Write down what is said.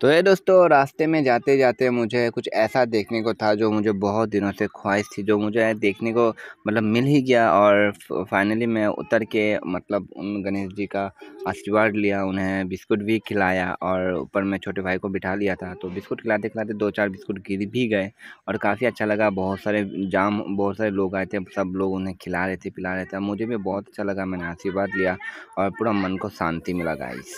तो ये दोस्तों रास्ते में जाते जाते मुझे कुछ ऐसा देखने को था जो मुझे बहुत दिनों से ख्वाहिश थी जो मुझे देखने को मतलब मिल ही गया और फाइनली मैं उतर के मतलब उन गणेश जी का आशीर्वाद लिया उन्हें बिस्कुट भी खिलाया और ऊपर मैं छोटे भाई को बिठा लिया था तो बिस्कुट खिलाते खिलाते दो चार बिस्कुट गिर भी गए और काफ़ी अच्छा लगा बहुत सारे जाम बहुत सारे लोग आए थे सब लोग उन्हें खिला रहे थे पिला रहे थे मुझे भी बहुत अच्छा लगा मैंने आशीर्वाद लिया और पूरा मन को शांति मिला गाइस